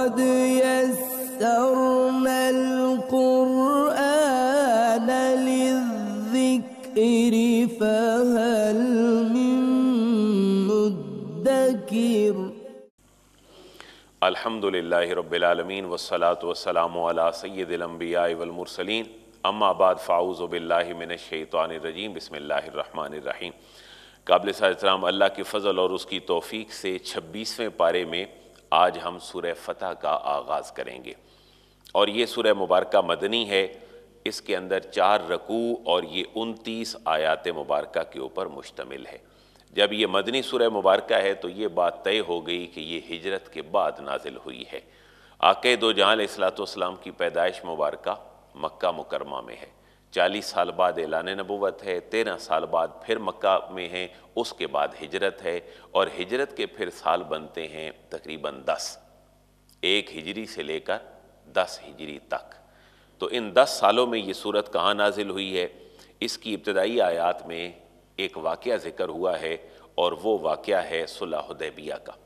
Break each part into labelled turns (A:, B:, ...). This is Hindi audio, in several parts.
A: अल्हम्दुलिल्लाहि रब्बिल आलमीन वस्सलातु वस्सलामु अला सय्यदिल अंबियाए वल मुरसलीन अम्मा बाद फाऊजु बिललाहि मिनश शैतानिर रजीम बिस्मिल्लाहिर रहमानिर रहीम काबिलए सलाम अल्लाह के फजल और उसकी तौफीक से छब्बीसवें पारे में आज हम सुर फ़तह का आगाज़ करेंगे और ये सूर्य मुबारक मदनी है इसके अंदर चार रकू और ये उनतीस आयात मुबारक के ऊपर मुश्तमिल है जब ये मदनी सुर मुबारक है तो ये बात तय हो गई कि ये हिजरत के बाद नाजिल हुई है आके दो जहाँ सलातम की पैदाइश मुबारक मक्का मुकरमा में है चालीस साल बाद एलान नबूत है तेरह साल बाद फिर मक्का में हैं उसके बाद हिजरत है और हिजरत के फिर साल बनते हैं तकरीबन दस एक हिजरी से लेकर दस हिजरी तक तो इन दस सालों में ये सूरत कहाँ नाजिल हुई है इसकी इब्तदाई आयात में एक वाक़ ज़िक्र हुआ है और वो वाक़ है सुलह उदैबिया का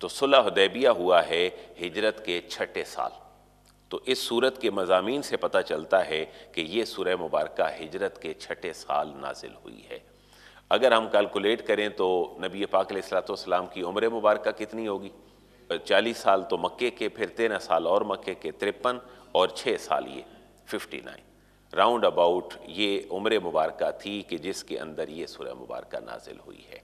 A: तो सुलह उदैबिया हुआ है हिजरत के छठे साल तो इस सूरत के मजामी से पता चलता है कि ये सूरह मुबारक हिजरत के छठे साल नाजिल हुई है अगर हम कैलकुलेट करें तो नबी पाक सलाम की उम्र मुबारक कितनी होगी चालीस साल तो मक्के के फिर तेरह साल और मक्के के तिरपन और छः साल ये फिफ्टी नाइन राउंड अबाउट ये उम्र मुबारक थी कि जिसके अंदर ये सूर्य मुबारक नाजिल हुई है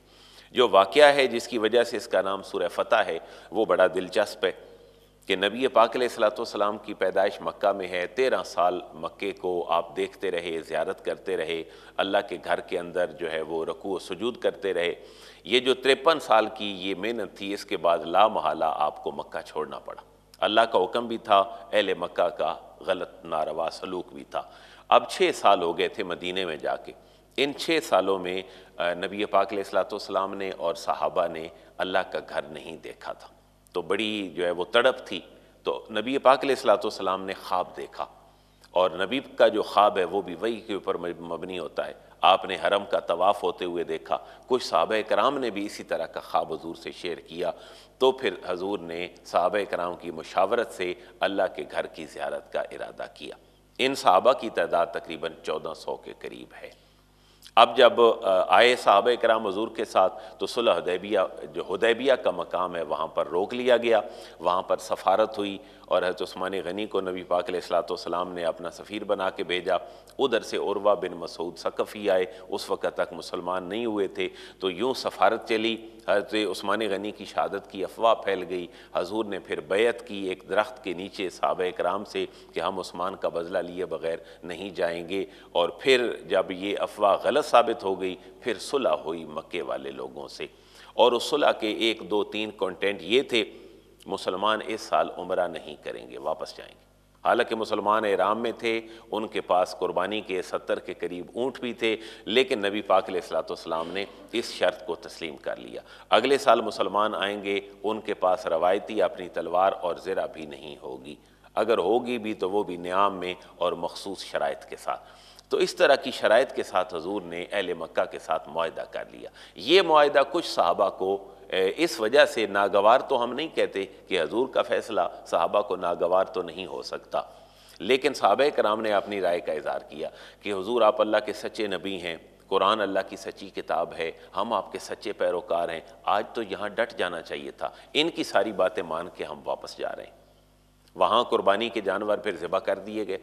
A: जो वाक़ है जिसकी वजह से इसका नाम सूर्य फतेह है वो बड़ा दिलचस्प है कि नबी पाक सलातम की पैदाइश मक्का में है तेरह साल मक्के को आप देखते रहे ज़्यारत करते रहे अल्लाह के घर के अंदर जो है वो रकू सजूद करते रहे ये जो तिरपन साल की ये मेहनत थी इसके बाद ला महाला आपको मक्का छोड़ना पड़ा अल्लाह का हुक्म भी था अहल मक्का का गलत नारवा सलूक भी था अब छः साल हो गए थे मदीने में जाके इन छः सालों में नबी पाक सलाम ने और सहाबा ने अल्लाह का घर नहीं देखा था तो बड़ी जो है वो तड़प थी तो नबी पाक सलाम ने ख्वाब देखा और नबी का जो ख्वाब है वो भी वही के ऊपर मबनी होता है आपने हरम का तवाफ़ होते हुए देखा कुछ सहाब कराम ने भी इसी तरह का ख्वाब हजूर से शेयर किया तो फिर हजूर ने सहाब कराम की मशावरत से अल्लाह के घर की ज्यारत का इरादा किया इन सहाबा की तादाद तकरीबन चौदह सौ के करीब है अब जब आए साहब कराम हजूर के साथ तो सुलह हदैबिया जो हदैबिया का मकाम है वहाँ पर रोक लिया गया वहाँ पर सफारत हुई और हजरत उस्मान गनी को नबी पाक ने अपना सफ़ीर बना के भेजा उधर से उर्वा बिन मसूद सकफ़ी आए उस वक़्त तक मुसलमान नहीं हुए थे तो यूँ सफारत चली हजरत उस्मान गनी की शहादत की अफवाह फैल गई हजूर ने फिर बैत की एक दरख्त के नीचे साहब कराम से कि हम उस्मान का बदला लिए बगैर नहीं जाएँगे और फिर जब ये अफवाह गलत साबित हो गई फिर सुलह हुई मक्के वाले लोगों से और उस सुलह के एक दो तीन कंटेंट ये थे मुसलमान इस साल उम्र नहीं करेंगे वापस जाएंगे हालांकि मुसलमान इराम में थे उनके पास कुर्बानी के सत्तर के करीब ऊंट भी थे लेकिन नबी पाक सलाम ने इस शर्त को तस्लीम कर लिया अगले साल मुसलमान आएंगे उनके पास रवायती अपनी तलवार और ज़रा भी नहीं होगी अगर होगी भी तो वो भी न्याम में और मखसूस शराइ के साथ तो इस तरह की शरात के साथ हजूर ने अहल मक्का के साथ माहा कर लिया ये माहा कुछ साहबा को इस वजह से नागवार तो हम नहीं कहते कि हजूर का फैसला साहबा को नागवार तो नहीं हो सकता लेकिन साहब कराम ने अपनी राय का इजहार किया कि हजूर आप अल्लाह के सच्चे नबी हैं कुरान अल्लाह की सच्ची किताब है हम आपके सच्चे पैरोकार हैं आज तो यहाँ डट जाना चाहिए था इनकी सारी बातें मान के हम वापस जा रहे हैं वहाँ कुर्बानी के जानवर फिर ज़िबा कर दिए गए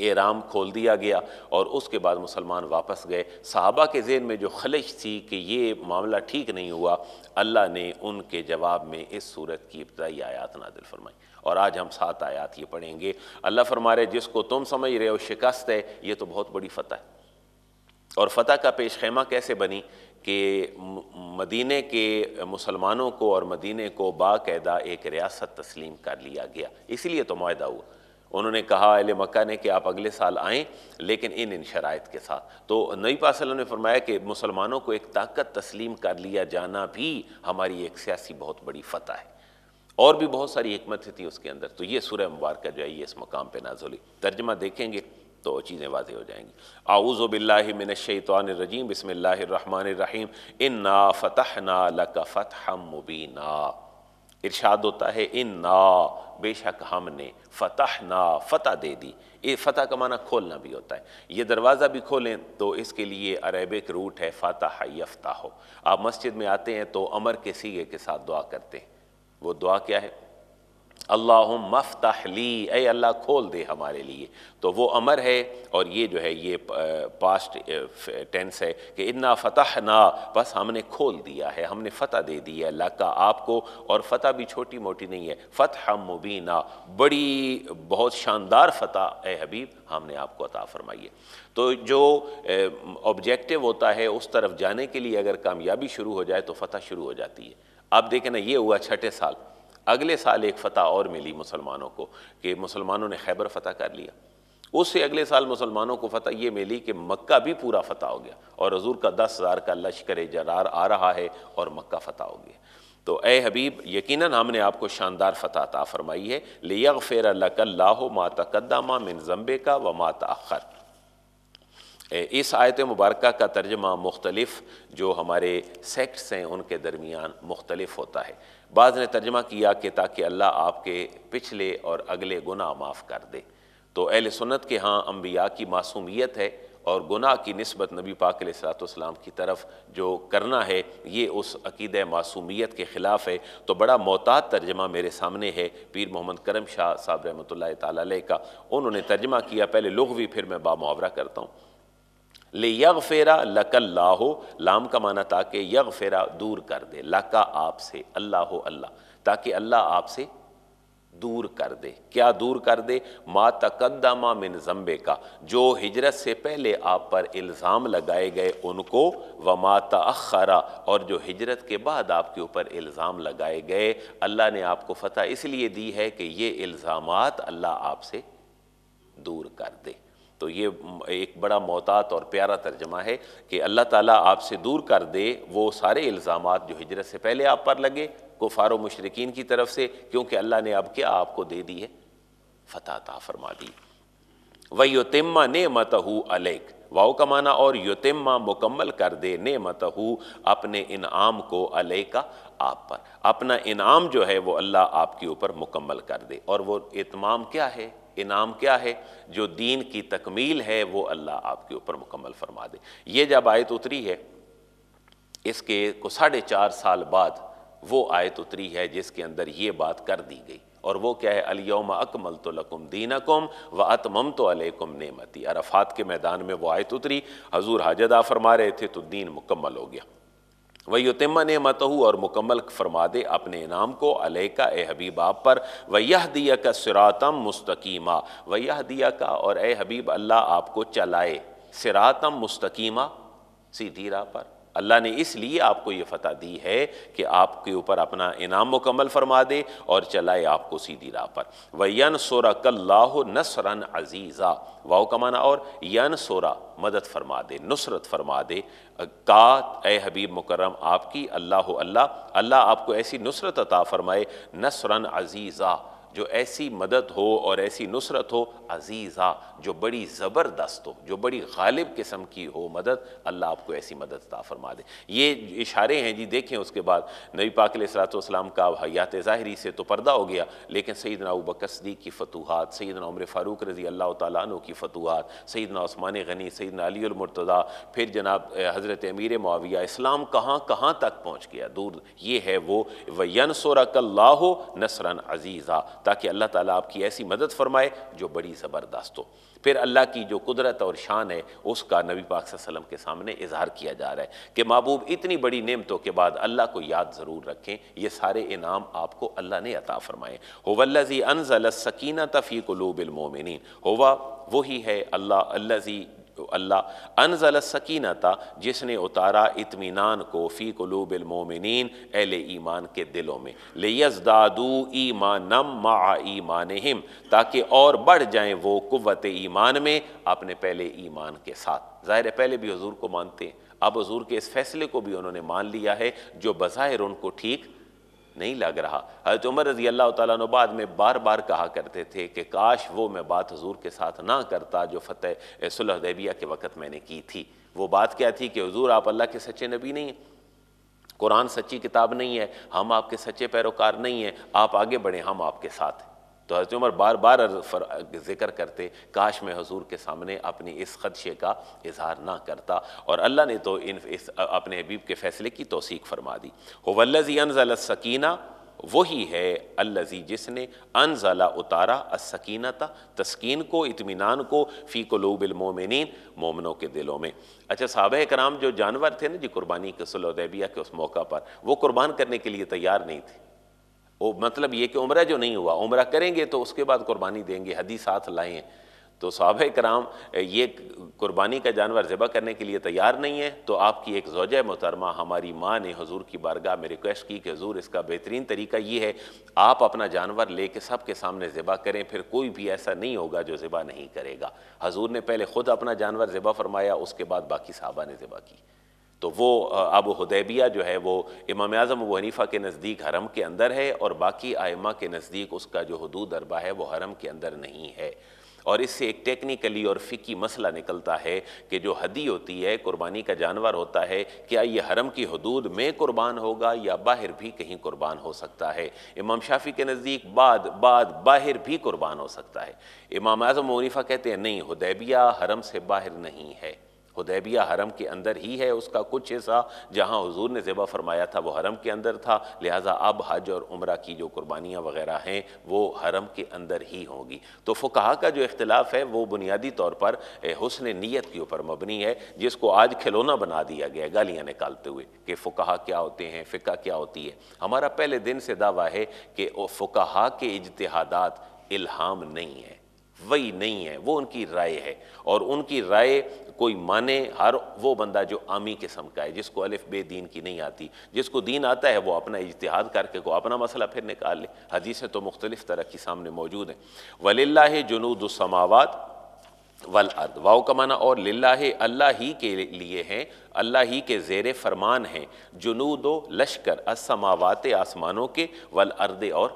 A: एराम खोल दिया गया और उसके बाद मुसलमान वापस गए साहबा के जेन में जो खलिश थी कि ये मामला ठीक नहीं हुआ अल्लाह ने उनके जवाब में इस सूरत की इब्तदाई आयात नादिल फरमाई और आज हम सात आयात ये पढ़ेंगे अल्लाह फरमा रहे जिसको तुम समझ रहे हो शिकस्त है ये तो बहुत बड़ी फ़तह है और फ़तह का पेश खेमा कैसे बनी कि मदीने के मुसलमानों को और मदीने को बाकायदा एक रियासत तस्लीम कर लिया गया इसीलिए तो माहा हुआ उन्होंने कहा अल मक्का ने कि आप अगले साल आएँ लेकिन इन इन शरात के साथ तो नई पासल ने फरमाया कि मुसलमानों को एक ताकत तस्लीम कर लिया जाना भी हमारी एक सियासी बहुत बड़ी फतह है और भी बहुत सारी हमतें थी उसके अंदर तो ये सुरह मुबारक जो है ये इस मकाम पर नाजोली तर्जमा देखेंगे तो चीज़ें वाजे हो जाएंगी आऊज़बिल्लाशैतरजीम बसमीम इन ना फ़तः ना लक फ़तह मुबीना इर्शाद होता है इन ना बेशक हमने फ़तह ना फ़तह दे दी ये फ़तह का माना खोलना भी होता है ये दरवाज़ा भी खोलें तो इसके लिए अरेबिक रूट है फ़तह यफ्ता हो आप मस्जिद में आते हैं तो अमर के सीगे के साथ दुआ करते हैं वो दुआ क्या है अल्लाह मफ्तली ए अल्लाह खोल दे हमारे लिए तो वो अमर है और ये जो है ये पास्ट टेंस है कि इन्ना फ़तह ना बस हमने खोल दिया है हमने फ़तह दे दी है अल्लाह का आपको और फ़तह भी छोटी मोटी नहीं है फ़तह मुबीना बड़ी बहुत शानदार फ़तह ए हबीब हमने आपको अता फरमाई है तो जो ऑब्जेक्टिव होता है उस तरफ जाने के लिए अगर कामयाबी शुरू हो जाए तो फ़तह शुरू हो जाती है आप देखें ना ये हुआ छठे साल अगले साल एक फतह और मिली मुसलमानों को कि मुसलमानों ने खैबर फतह कर लिया उससे अगले साल मुसलमानों को फतह ये मिली कि मक्का भी पूरा फतह हो गया और हजूर का दस हज़ार का लश्कर जरार आ रहा है और मक्का फतह हो गया तो ए हबीब यकीन हमने आपको शानदार फतह ता फरमाई है लिया फेर लाहो माता कदमा मिन जम्बे का व माता अखर इस आयत मुबारक का तर्जमा मुख्तलफ़ जो हमारे सेक्ट्स हैं उनके दरमियान मुख्तलफ होता है बाद ने तर्जमा किया कि ताकि अल्लाह आपके पिछले और अगले गुनाह माफ़ कर दे तो अहल सुन्नत के हाँ अम्बिया की मासूमियत है और गुनाह की नस्बत नबी पाक सलाम की तरफ जो करना है ये उस अकीद मासूमियत के ख़िलाफ़ है तो बड़ा मोहतात तर्जमा मेरे सामने है पीर मोहम्मद करम शाह साहब रहमत ला का उन्होंने तर्जमा किया पहले लुघवी फिर मैं बामवरा करता हूँ ले यग फेरा लकल लाम का माना ताकि यग फेरा दूर कर दे लका आपसे अल्लाह अल्लाह ताकि अल्लाह आपसे दूर कर दे क्या दूर कर दे मा तकदमा मिन जम्बे का जो हिजरत से पहले आप पर इल्ज़ाम लगाए गए उनको व मा तखरा और जो हिजरत के बाद आपके ऊपर इल्ज़ाम लगाए गए अल्लाह ने आपको फतह इसलिए दी है कि ये इल्ज़ाम अल्लाह आपसे दूर कर दे तो ये एक बड़ा मोहतात और प्यारा तर्जमा है कि अल्लाह ताला आपसे दूर कर दे वो सारे इल्ज़ाम जो हिजरत से पहले आप पर लगे कुफार मशरकिन की तरफ से क्योंकि अल्लाह ने अब क्या आपको दे दी है फ़तह ता फरमा दी वह योतिमा ने मतहू अलेक वाओ का माना और योतिमा मुकम्मल कर दे ने मतहू अपने इनाम को अलैका आप पर अपना इनाम जो है वो अल्लाह आपके ऊपर मुकम्मल कर दे और वो इतमाम क्या है इनाम क्या है जो दीन की तकमील है वो अल्लाह आपके ऊपर मुकम्मल फरमा दे ये जब आयत उतरी है इसके को साढ़े चार साल बाद वो आयत उतरी है जिसके अंदर ये बात कर दी गई और वो क्या है अलियम अकमल तो लकुम दीन अकुम व अतमम तो अलकुम नेमती अरफात के मैदान में वो आयत उतरी हजूर हाजदा फरमा रहे थे तो दीन मुकम्मल हो गया ने मतहू और मुकम्मल फरमा दे अपने इनाम को अलेका ए हबीब आप पर वह दिया का सिरातम मुस्तकीमा वह दिया का और ए हबीब अल्लाह आपको चलाए सिरातम मुस्तकीमा सीधी राह पर अल्लाह ने इसलिए आपको ये फ़तह दी है कि आपके ऊपर अपना इनाम मुकम्मल फरमा दे और चलाए आपको सीधी राह पर व यन सोरा कल्लाह नसरन अजीज़ा वाह कमाना और यन सोरा मदद फरमा दे नुसरत फरमा दे का ए हबीब मुकरम आपकी अल्लाह अल्लाह अल्लाह आपको ऐसी नुसरत अता फरमाए नसरन अजीज़ा जो ऐसी मदद हो और ऐसी नुसरत हो अजीज़ा जो बड़ी ज़बरदस्त हो जो बड़ी गालिब किस्म की हो मदद अल्लाह आपको ऐसी मदद ता फरमा दे ये इशारे हैं जी देखें उसके बाद नबी पाक का हयात ज़ाहरी से तो पर्दा हो गया लेकिन सईदना बकसदी की फतूहत सईदना उम्र फ़ारूक रजी अल्लाह तु की फतूहत सईदना ओस्मान गनी सईदना अलीमरतदा फिर जनाब हज़रत अमीर माविया इस्लाम कहाँ कहाँ तक पहुँच गया दूर ये है वो कल्ला नसरन अजीज़ा ताकि अल्लाह ताला आपकी ऐसी मदद फरमाए जो बड़ी ज़बरदस्त हो फिर अल्लाह की जो कुदरत और शान है उसका नबी पाक वसल्लम के सामने इजहार किया जा रहा है कि महबूब इतनी बड़ी नेमतों के बाद अल्लाह को याद ज़रूर रखें ये सारे इनाम आपको अल्लाह ने अता फ़रमाए होवल्लजी अनजल सकीना तफ़ी को लोबिलमोमिन होवा वही है अल्लाह अल्लाजी तो अल्लाह अनजल सकीनता जिसने उतारा इतमान को फ़ी कलूब एल ईमान के दिलों में लेदादू ईमानम मा ईमान हिम ताकि और बढ़ जाए वो कुत ईमान में अपने पहले ईमान के साथ ज़ाहिर पहले भी हजूर को मानते हैं अब हजूर के इस फैसले को भी उन्होंने मान लिया है जो बज़ाहिर उनको ठीक नहीं लग रहा हजरत उमर रजी अल्लाह तबाद में बार बार कहा करते थे कि काश वो मैं बात हजूर के साथ ना करता जो फ़तेह सुलहदैबिया के वक़्त मैंने की थी वो बात क्या थी कि हजूर आप अल्लाह के सच्चे नबी नहीं हैं कुरान सच्ची किताब नहीं है हम आपके सच्चे पैरोकार नहीं हैं आप आगे बढ़ें हम आपके साथ हैं तो हज़रत उमर बार बार जिक्र करते काश में हजूर के सामने अपनी इस खदशे का इजहार ना करता और अल्लाह ने तो इन इस अपने हबीब के फ़ैसले की तोसीक फरमा दी होवल्लजी अनजलसकीना वही है अल्लजी जिसने अनजला उतारा असकीना था तस्कीन को इतमान को फ़ी कलूबिलमोमिन मोमनों के दिलों में अच्छा साहब कराम जो जानवर थे ना जी कुर्बानी के सुलहदैबिया के उस मौका पर वो कुर्बान करने के लिए तैयार नहीं थे वो मतलब ये कि उम्र जो नहीं हुआ उम्र करेंगे तो उसके बाद कुर्बानी देंगे हदी साथ लाएँ तो सहाब कराम ये कुर्बानी का जानवर ज़बह करने के लिए तैयार नहीं है तो आपकी एक जोज मोहतरमा हमारी माँ ने हजूर की बारगाह में रिक्वेस्ट की कि हजूर इसका बेहतरीन तरीका ये है आप अपना जानवर ले कर सब के सामने ज़िबा करें फिर कोई भी ऐसा नहीं होगा जो ज़िबा नहीं करेगा हजूर ने पहले ख़ुद अपना जानवर ज़िबा फरमाया उसके बाद बाकी साहबा ने ज़िबा की तो वो अब हदैबिया जो है वो इमाम अज़म अबू हनीफ़ा के नज़दीक हरम के अंदर है और बाकी आयमा के नज़दीक उसका जो हदूद अरबा है वो हरम के अंदर नहीं है और इससे एक टेक्निकली और फ़िकी मसला निकलता है कि जो हदी होती है कुर्बानी का जानवर होता है क्या ये हरम की हदूद में कुर्बान होगा या बाहर भी कहीं कुर्बान हो सकता है इमाम शाफी के नज़दीक बाद बाद बाहर भी कुर्बान हो सकता है इमाम आज़म वनीफ़ा कहते हैं नहीं हदैबिया हरम से बाहर नहीं है हदैबिया हरम के अंदर ही है उसका कुछ हिस्सा जहाँ हजूर ने जेबा फरमाया था वो हरम के अंदर था लिहाजा अब हज और उम्र की जो कुर्बानियाँ वगैरह हैं वो हरम के अंदर ही होंगी तो फुकाहा का जो इख्तलाफ है वो बुनियादी तौर पर हसन नीयत के ऊपर मबनी है जिसको आज खिलौना बना दिया गया गालियाँ निकालते हुए कि फुकाहा क्या होते हैं फ़िका क्या होती है हमारा पहले दिन से दावा है कि फुकाहा के इजतहादात इल्हाम नहीं है वही नहीं है वो उनकी राय है और उनकी राय कोई माने हर वो बंदा जो आमी किस्म का है जिसको अलिफ बे दीन की नहीं आती जिसको दीन आता है वो अपना इजतहाद करके को अपना मसला फिर निकाल ले हदीसें तो मुख्तलिफ तरह की सामने मौजूद हैं जुनूद जुनूदसमावत वल अर्द वाओ का माना और लाला अल्लाह ही के लिए हैं अल्लाह ही के जेर फरमान हैं जुनूद लश्कर असमावत आसमानों के वल अर्द और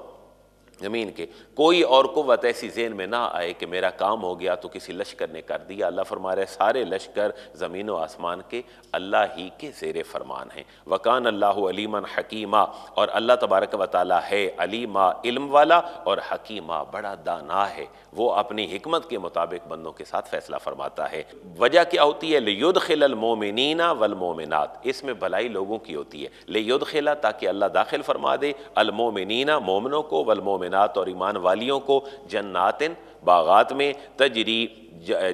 A: ज़मीन के कोई और को ऐसी जेन में ना आए कि मेरा काम हो गया तो किसी लश्कर ने कर दिया अल्लाह फरमा रहे सारे लश्कर ज़मीन व आसमान के अल्लाह ही के जेर फरमान हैं वकान अल्लाह अलीमन हकीमा और अल्लाह तबारक व ताली है अलीमा इल्म वाला और हकीमा बड़ा दाना है वो अपनी हमत के मुताबिक बंदों के साथ फ़ैसला फरमाता है वजह क्या होती है लेद खिलमोमिनना वलमोमिनत इसमें भलाई लोगों की होती है लेद खिला ताकि अल्लाह दाखिल फरमा दे अलमोमिनना मोमनों को वलमोमिनत और ईमान वाले वालियों को जन्नातिन बागात में तजरी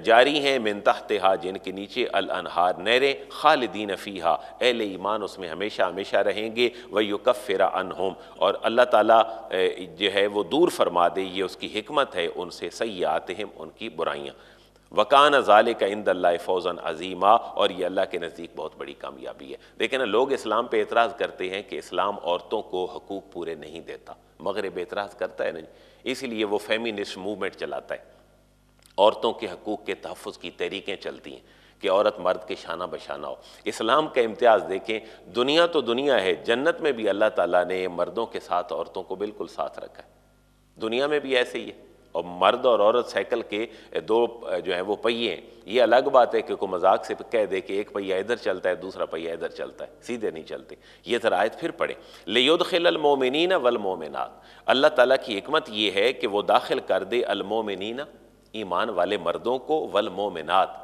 A: जारी हैं मिन तहतहा जिनके नीचे अल अनहार नहरें खालदीन फ़ीहा अहल ईमान उसमें हमेशा हमेशा रहेंगे व युकफ़रा अनहम और अल्लाह ताला जो है वो दूर फरमा दे ये उसकी हमत है उनसे सही आते हैं उनकी बुराइयाँ वकान ज़ाल का इंद फ़ौजन अजीमा और ये अल्लाह के नज़दीक बहुत बड़ी कामयाबी है देखें ना लोग इस्लाम पर एतराज़ करते हैं कि इस्लाम औरतों को हकूक़ पूरे नहीं देता मगरब एतराज़ करता है नहीं इसीलिए वो फेमिनिस्ट मूवमेंट चलाता है औरतों के हकूक़ के तहफ़ की तहरीकें चलती हैं कि औरत मर्द के शाना बशाना हो इस्लाम का इम्तियाज़ देखें दुनिया तो दुनिया है जन्नत में भी अल्लाह ताला ने मर्दों के साथ औरतों को बिल्कुल साथ रखा है दुनिया में भी ऐसे ही है और मर्द और औरत साइकिल के दो जो है वो पहिए हैं ये अलग बात है कि को मजाक से कह दे कि एक पहिया इधर चलता है दूसरा पहिया इधर चलता है सीधे नहीं चलते ये तरायत फिर पड़े लेद खिलमोमिन वलमोमिनत अल्लाह ताला की हमत ये है कि वो दाखिल कर दे अलमोमिन ईमान वाले मर्दों को वलमोमिनात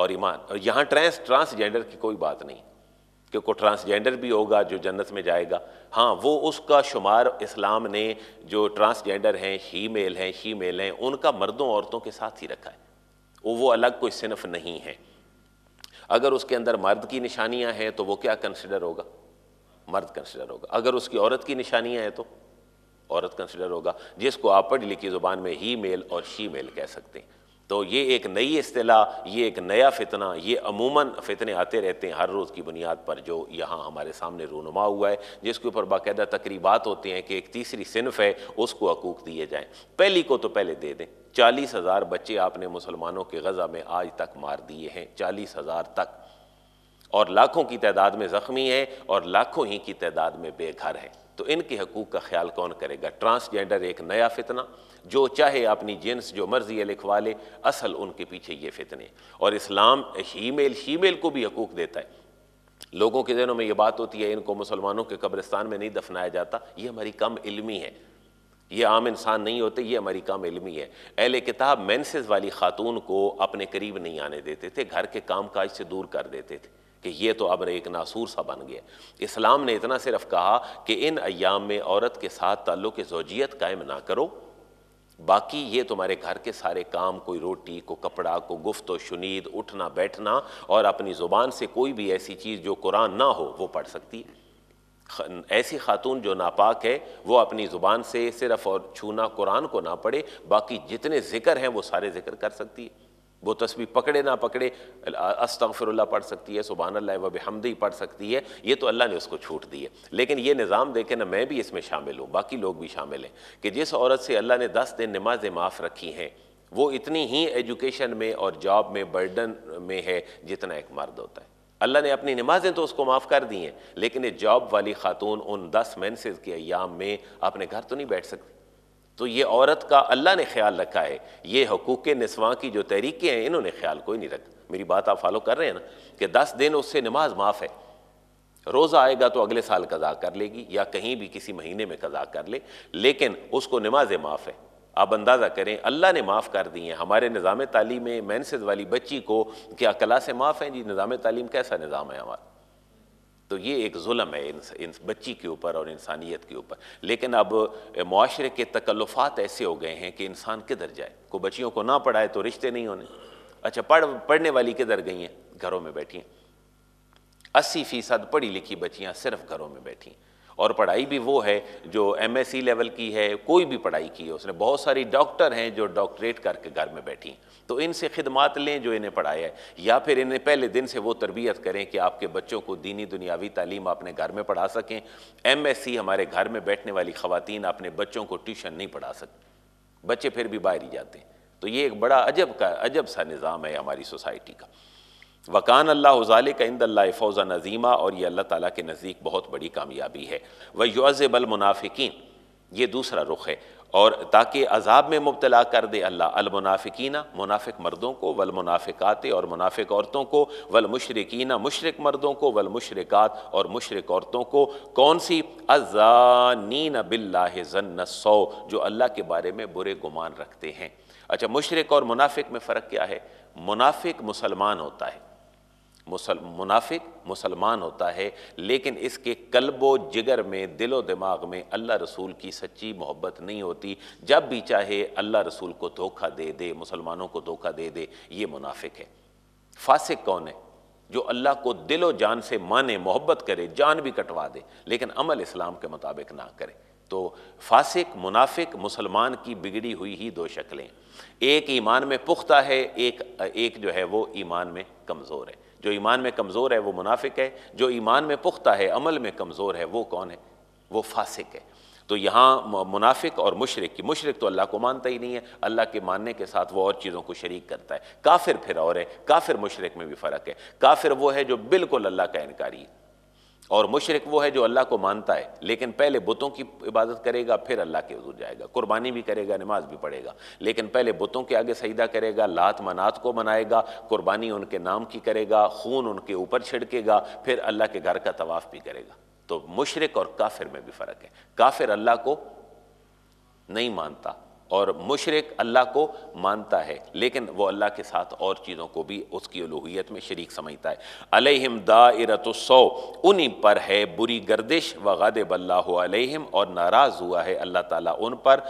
A: और ईमान और यहाँ ट्रांस ट्रांसजेंडर की कोई बात नहीं कि को ट्रांसजेंडर भी होगा जो जन्नत में जाएगा हाँ वो उसका शुमार इस्लाम ने जो ट्रांसजेंडर हैं ही मेल हैं ही मेल हैं उनका मर्दों औरतों के साथ ही रखा है वो वो अलग कोई सिनफ नहीं है अगर उसके अंदर मर्द की निशानियाँ हैं तो वो क्या कंसिडर होगा मर्द कंसिडर होगा अगर उसकी औरत की निशानियाँ हैं तो औरत कंसिडर होगा जिसको आप पढ़ी लिखी ज़ुबान में ही मेल और शी मेल कह सकते हैं तो ये एक नई असलाह ये एक नया फितना ये अमूमन फितने आते रहते हैं हर रोज़ की बुनियाद पर जो यहाँ हमारे सामने रूनुमा हुआ है जिसके ऊपर बाकायदा तकरीबात होते हैं कि एक तीसरी सिनफ है उसको हकूक दिए जाएँ पहली को तो पहले दे दें चालीस हज़ार बच्चे आपने मुसलमानों के गज़ा में आज तक मार दिए हैं चालीस हज़ार तक और लाखों की तादाद में ज़ख्मी हैं और लाखों ही की तादाद में बेघर हैं तो इनके हकूक़ का ख्याल कौन करेगा ट्रांसजेंडर एक नया फितना जो चाहे अपनी जिन्स जो मर्जी है लिखवा ले असल उनके पीछे ये फितने और इस्लाम ही शीमेल शीमेल को भी हकूक़ देता है लोगों के दिनों में ये बात होती है इनको मुसलमानों के कब्रिस्तान में नहीं दफनाया जाता ये हमारी कम इलमी है ये आम इंसान नहीं होते ये हमारी कम इलमी है अहल किताब मैंसेज वाली खातून को अपने करीब नहीं आने देते थे घर के काम काज से दूर कर देते थे कि ये तो अब एक नासूर सा बन गया इस्लाम ने इतना सिर्फ कहा कि इन अयाम में औरत के साथ ताल्लुक जोजियत कायम ना करो बाकी ये तुम्हारे घर के सारे काम कोई रोटी को कपड़ा को गुफ्त व शुनीद उठना बैठना और अपनी ज़ुबान से कोई भी ऐसी चीज़ जो कुरान ना हो वो पढ़ सकती है ऐसी खातून जो नापाक है वो अपनी ज़ुबान से सिर्फ़ और छूना कुरान को ना पढ़े बाकी जितने ज़िक्र हैं वो सारे ज़िक्र कर सकती है वो तस्वीर पकड़े ना पकड़े अस्तफ़िरल्ला पढ़ सकती है सुबह वब हमदी पढ़ सकती है ये तो अल्लाह ने उसको छूट दी है लेकिन ये निज़ाम देखे ना मैं भी इसमें शामिल हूँ बाकी लोग भी शामिल हैं कि जिस औरत से अल्लाह ने दस दिन नमाज माफ़ रखी हैं वो इतनी ही एजुकेशन में और जॉब में बर्डन में है जितना एक मर्द होता है अल्लाह ने अपनी नमाजें तो उसको माफ़ कर दी हैं लेकिन ये जॉब वाली खातून उन दस मैंसेज के अयाम में अपने घर तो नहीं बैठ सकती तो ये औरत का अल्लाह ने ख्याल रखा है ये हकूक़ नस्वा की जो तहरीकें हैं इन्होंने ख्याल कोई नहीं रखा मेरी बात आप फॉलो कर रहे हैं ना कि दस दिन उससे नमाज माफ़ है रोज़ा आएगा तो अगले साल कज़ा कर लेगी या कहीं भी किसी महीने में कज़ा कर ले, लेकिन उसको नमाज माफ़ है आप अंदाज़ा करें अल्लाह ने माफ़ कर दी है हमारे निज़ाम तालीम में मैनसेज वाली बच्ची को क्या कला से माफ़ है जी निज़ाम तालीम कैसा निज़ाम है हमारा तो ये एक जुल्म है इन, इन बच्ची के ऊपर और इंसानियत के ऊपर लेकिन अब माशरे के तकल्लुफ़ात ऐसे हो गए हैं कि इंसान किधर जाए को बच्चियों को ना पढ़ाए तो रिश्ते नहीं होने अच्छा पढ़ पढ़ने वाली किधर गई हैं घरों में बैठी हैं अस्सी फ़ीसद पढ़ी लिखी बच्चियाँ सिर्फ घरों में बैठी हैं और पढ़ाई भी वो है जो एम लेवल e की है कोई भी पढ़ाई की है उसने बहुत सारी डॉक्टर हैं जो डॉक्टरेट करके घर में बैठी तो इनसे खिदमत लें जो इन्हें पढ़ाया है या फिर इन्हें पहले दिन से वो तरबियत करें कि आपके बच्चों को दीनी दुनियावी तालीम अपने घर में पढ़ा सकें एम एस सी हमारे घर में बैठने वाली ख़वान अपने बच्चों को ट्यूशन नहीं पढ़ा सकती बच्चे फिर भी बाहर ही जाते हैं तो ये एक बड़ा अजब का अजब सा निज़ाम है हमारी सोसाइटी का वकान अल्लाह ज़ालिक इंदल्ला फ़ौज़ा नज़ीमा और ये अल्लाह ताला के नज़दीक बहुत बड़ी कामयाबी है वह युज़बल मुनाफिकीन ये दूसरा रुख है और ताकि अजाब में मुबतला कर दे अल्लाह अलमुनाफ़िकीना मुनाफिक मर्दों को वल मुनाफिकात और मुनाफिक औरतों को वल मुशरकिना मुशरक मर्दों को वल और मुशरक औरतों को कौन सी अजानीन बिल्ला जन्न सौ जो अल्लाह के बारे में बुरे गुमान रखते हैं अच्छा मुशरक और मुनाफिक में फ़र्क क्या है मुनाफिक मुसलमान होता है मुसल मुनाफिक मुसलमान होता है लेकिन इसके कल्बो जिगर में दिलो दिमाग में अल्लाह रसूल की सच्ची मोहब्बत नहीं होती जब भी चाहे अल्लाह रसूल को धोखा दे दे मुसलमानों को धोखा दे दे ये मुनाफिक है फासिक कौन है जो अल्लाह को दिलो जान से माने मोहब्बत करे जान भी कटवा दे लेकिन अमल इस्लाम के मुताबिक ना करे तो फासिक मुनाफिक मुसलमान की बिगड़ी हुई ही दो शक्लें एक ईमान में पुख्ता है एक एक जो है वो ईमान में कमज़ोर है जो ईमान में कमज़ोर है वो मुनाफिक है जो ईमान में पुख्ता है अमल में कमज़ोर है वो कौन है वो फासिक है तो यहाँ मुनाफिक और मुशरक की मुशरक तो अल्लाह को मानता ही नहीं है अल्लाह के मानने के साथ वो और चीज़ों को शरीक करता है काफिर फिर और है काफिर मुशरक में भी फ़र्क है काफिर वो है जो बिल्कुल अल्लाह का इनकारी है और मुशरक वो है जो अल्लाह को मानता है लेकिन पहले बुतों की इबादत करेगा फिर अल्लाह के हजूर जाएगा कुर्बानी भी करेगा नमाज भी पढ़ेगा लेकिन पहले बुतों के आगे सईदा करेगा लात मनात को मनाएगा कुर्बानी उनके नाम की करेगा खून उनके ऊपर छिड़केगा फिर अल्लाह के घर का तवाफ़ भी करेगा तो मुशरक और काफिर में भी फ़र्क है काफिर अल्लाह को नहीं मानता और मुशरक अल्लाह को मानता है लेकिन वो अल्लाह के साथ और चीज़ों को भी उसकी अलूहियत में शरीक समझता है अलहम दायरतसौ उन्हीं पर है बुरी गर्दिश व गदब अलहम और नाराज़ हुआ है अल्लाह ताली उन पर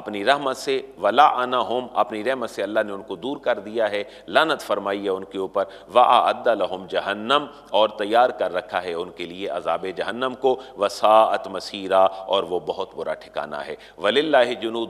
A: अपनी रहमत से वला आना होम अपनी रहमत से अल्लाह ने उनको दूर कर दिया है लानत फरमाई है उनके ऊपर व आदम जहन्नम और तैयार कर रखा है उनके लिए अजाब जहन्नम को वसात मसीरा और वह बहुत बुरा ठिकाना है वल्ला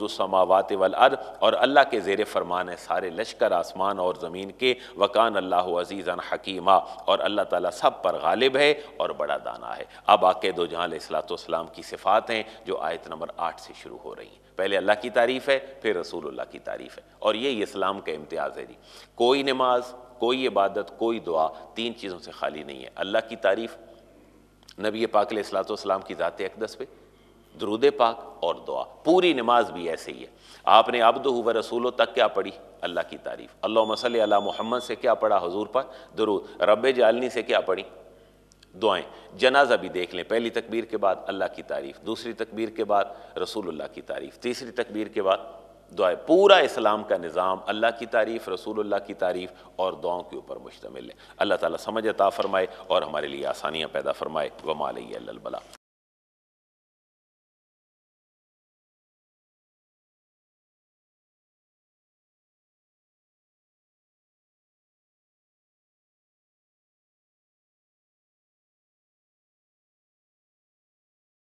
A: उस समावत अर और अल्लाह के जेर फरमान है सारे लश्कर आसमान और ज़मीन के वकान अल्लाह अजीज़न हकीमा और अल्लाह ताला सब पर गालिब है और बड़ा दाना है अब आके दो जहाँ सलाम की सिफ़ात हैं जो आयत नंबर आठ से शुरू हो रही हैं पहले अल्लाह की तारीफ़ है फिर रसूलुल्लाह की तारीफ़ है और ये इस्लाम का इम्तियाज़ है जी कोई नमाज कोई इबादत कोई दुआ तीन चीज़ों से खाली नहीं है अल्लाह की तारीफ़ नबी पाक सलाम की ज़ात अकदस पे दरूद पाक और दुआ पूरी नमाज भी ऐसे ही है आपने अब्द हुआ रसूलों तक क्या पढ़ी अल्लाह की तारीफ़ अल्लाह मसल अला मोहम्मद से क्या पढ़ा हजूर पर दरूद रब जालनी से क्या पढ़ी दुआएं जनाजा भी देख लें पहली तकबीर के बाद अल्लाह की तारीफ़ दूसरी तकबीर के बाद रसूलुल्लाह की तारीफ़ तीसरी तकबीर के बाद दुआएं पूरा इस्लाम का निज़ाम अल्लाह की तारीफ़ रसूलुल्लाह की तारीफ़ और दुआओं के ऊपर मुश्तमिल है अल्लाह ताला समझ अता फ़रमाए और हमारे लिए आसानियाँ पैदा फ़रमाए वमाल बला